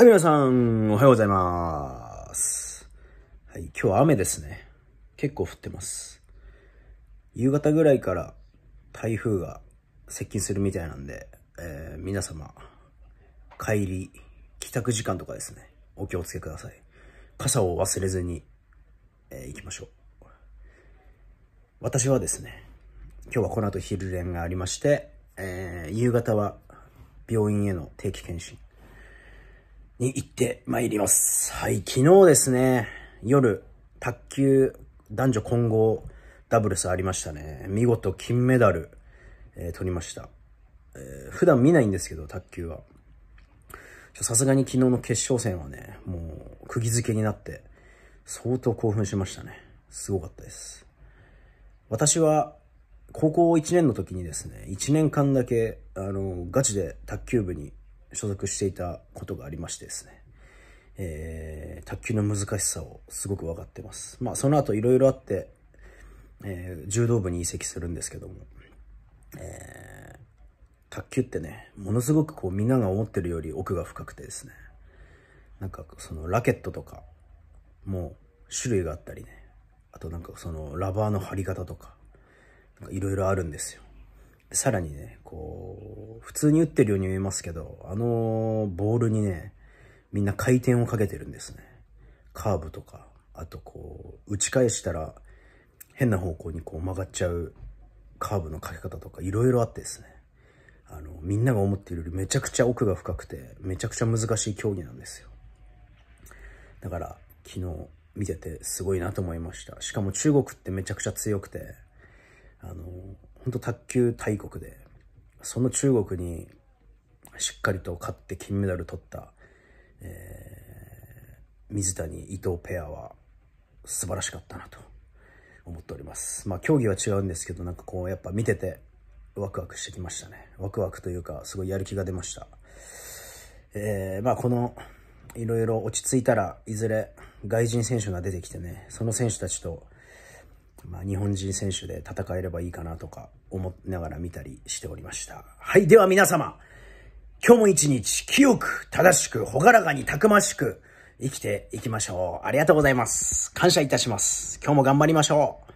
はい、皆さん、おはようございます。はい、今日は雨ですね。結構降ってます。夕方ぐらいから台風が接近するみたいなんで、えー、皆様、帰り、帰宅時間とかですね、お気をつけください。傘を忘れずに、えー、行きましょう。私はですね、今日はこの後昼練がありまして、えー、夕方は病院への定期検診。に行ってまいります。はい、昨日ですね、夜、卓球男女混合ダブルスありましたね。見事金メダル、えー、取りました、えー、普段見ないんですけど、卓球は。さすがに昨日の決勝戦はね、もう、釘付けになって、相当興奮しましたね。すごかったです。私は、高校1年の時にですね、1年間だけ、あの、ガチで卓球部に所属していたことがありましてですね、えー、卓球の難しさをすごく分かってます。まあ、その後いろいろあって、えー、柔道部に移籍するんですけども、えー、卓球ってね、ものすごくこうみんなが思ってるより奥が深くてですね、なんかそのラケットとかも種類があったりね、あとなんかそのラバーの貼り方とか、いろいろあるんですよ。さらにね、こ普通に打ってるように見えますけど、あのボールにね、みんな回転をかけてるんですね。カーブとか、あとこう、打ち返したら変な方向にこう曲がっちゃうカーブのかけ方とかいろいろあってですね。あの、みんなが思っているよりめちゃくちゃ奥が深くて、めちゃくちゃ難しい競技なんですよ。だから、昨日見ててすごいなと思いました。しかも中国ってめちゃくちゃ強くて、あの、本当卓球大国で、その中国にしっかりと勝って金メダル取った、えー、水谷、伊藤ペアは素晴らしかったなと思っております。まあ、競技は違うんですけど、なんかこう、やっぱ見ててワクワクしてきましたね。ワクワクというか、すごいやる気が出ました。えー、まあ、この、いろいろ落ち着いたらいずれ外人選手が出てきてね、その選手たちとまあ、日本人選手で戦えればいいかなとか思いながら見たりしておりました。はい。では皆様、今日も一日、清く、正しく、ほがらかに、たくましく、生きていきましょう。ありがとうございます。感謝いたします。今日も頑張りましょう。